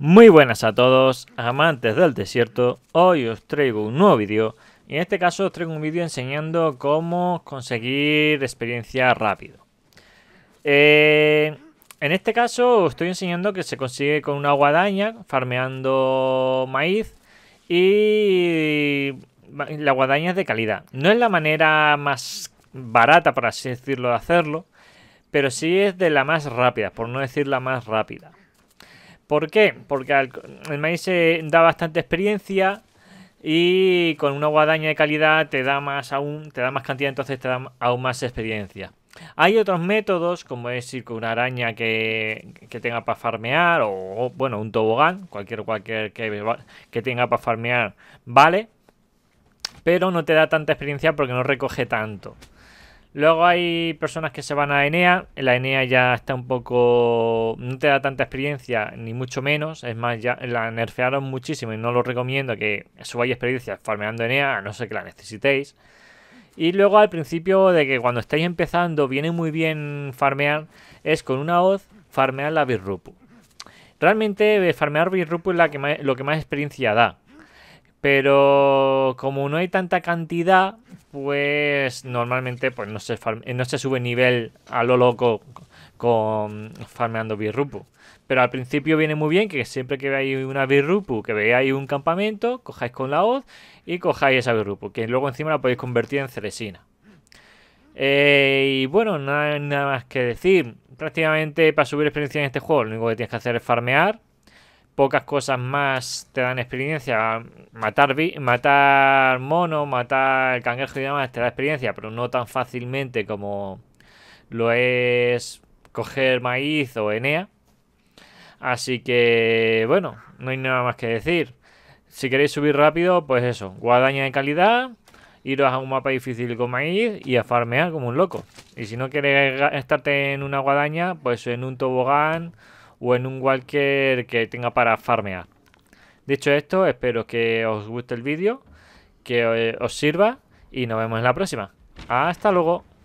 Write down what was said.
Muy buenas a todos, amantes del desierto. Hoy os traigo un nuevo vídeo. Y en este caso os traigo un vídeo enseñando cómo conseguir experiencia rápido. Eh, en este caso os estoy enseñando que se consigue con una guadaña, farmeando maíz. Y la guadaña es de calidad. No es la manera más barata, por así decirlo, de hacerlo. Pero sí es de la más rápida, por no decir la más rápida. ¿Por qué? Porque el maíz da bastante experiencia y con una guadaña de calidad te da más aún, te da más cantidad, entonces te da aún más experiencia. Hay otros métodos, como es ir con una araña que, tenga para farmear, o, bueno, un tobogán, cualquier, cualquier que, que tenga para farmear, vale. Pero no te da tanta experiencia porque no recoge tanto. Luego hay personas que se van a Enea. La Enea ya está un poco. No te da tanta experiencia, ni mucho menos. Es más, ya la nerfearon muchísimo y no lo recomiendo que subáis experiencia farmeando Enea, no sé que la necesitéis. Y luego al principio de que cuando estáis empezando, viene muy bien farmear, es con una voz farmear la Birrupu. Realmente farmear Birrupu es lo que más experiencia da. Pero como no hay tanta cantidad, pues normalmente pues, no se, eh, no sube nivel a lo loco con farmeando Birrupu. Pero al principio viene muy bien que siempre que veáis una Birrupu, que veáis un campamento, cojáis con la hoz y cojáis esa Birrupu, que luego encima la podéis convertir en ceresina. Eh, y bueno, no hay nada más que decir. Prácticamente para subir experiencia en este juego, lo único que tienes que hacer es farmear pocas cosas más te dan experiencia. Matar, matar mono, matar cangrejo y demás te da experiencia, pero no tan fácilmente como lo es coger maíz o enea. Así que, bueno, no hay nada más que decir. Si queréis subir rápido, pues eso, guadaña de calidad, iros a un mapa difícil con maíz y a farmear como un loco. Y si no queréis estarte en una guadaña, pues en un tobogán o en un walker que tenga para farmear. Dicho esto, espero que os guste el vídeo, que eh, os sirva y nos vemos en la próxima. ¡Hasta luego!